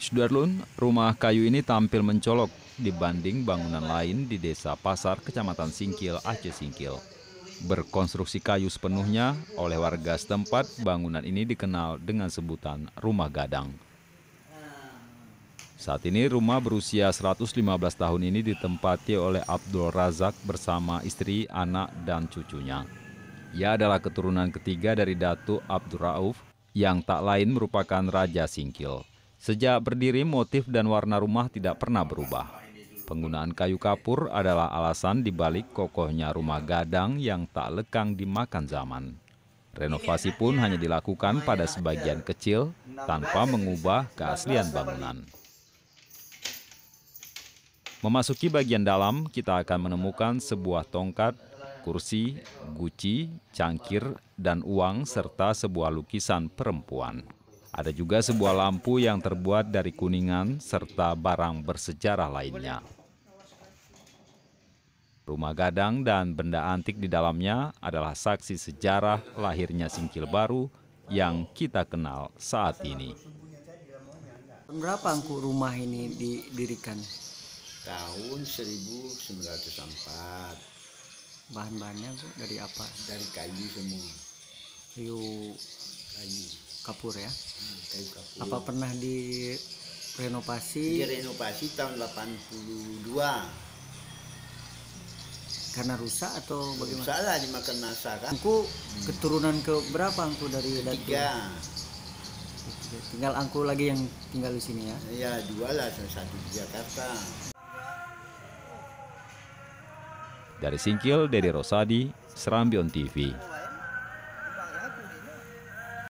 Sudarlun, rumah kayu ini tampil mencolok dibanding bangunan lain di desa Pasar, Kecamatan Singkil, Aceh Singkil. Berkonstruksi kayu sepenuhnya oleh warga setempat, bangunan ini dikenal dengan sebutan rumah gadang. Saat ini rumah berusia 115 tahun ini ditempati oleh Abdul Razak bersama istri, anak, dan cucunya. Ia adalah keturunan ketiga dari Datu Abdul Rauf yang tak lain merupakan Raja Singkil. Sejak berdiri, motif dan warna rumah tidak pernah berubah. Penggunaan kayu kapur adalah alasan dibalik kokohnya rumah gadang yang tak lekang dimakan zaman. Renovasi pun hanya dilakukan pada sebagian kecil tanpa mengubah keaslian bangunan. Memasuki bagian dalam, kita akan menemukan sebuah tongkat, kursi, guci, cangkir, dan uang serta sebuah lukisan perempuan. Ada juga sebuah lampu yang terbuat dari kuningan serta barang bersejarah lainnya. Rumah gadang dan benda antik di dalamnya adalah saksi sejarah lahirnya Singkil Baru yang kita kenal saat ini. Berapa angku rumah ini didirikan? Tahun 1904. Bahan-bahannya dari apa? Dari kayu semua. Kayu. Kayu kapur ya hmm, kayu kapur apa pernah di renovasi direnovasi tahun 82 karena rusak atau bagaimana rusak lah dimakan kan. angku hmm. keturunan ke berapa angku dari tiga tinggal angku lagi yang tinggal di sini ya iya dua lah satu di Jakarta dari Singkil, Dedi Rosadi, Serambion TV.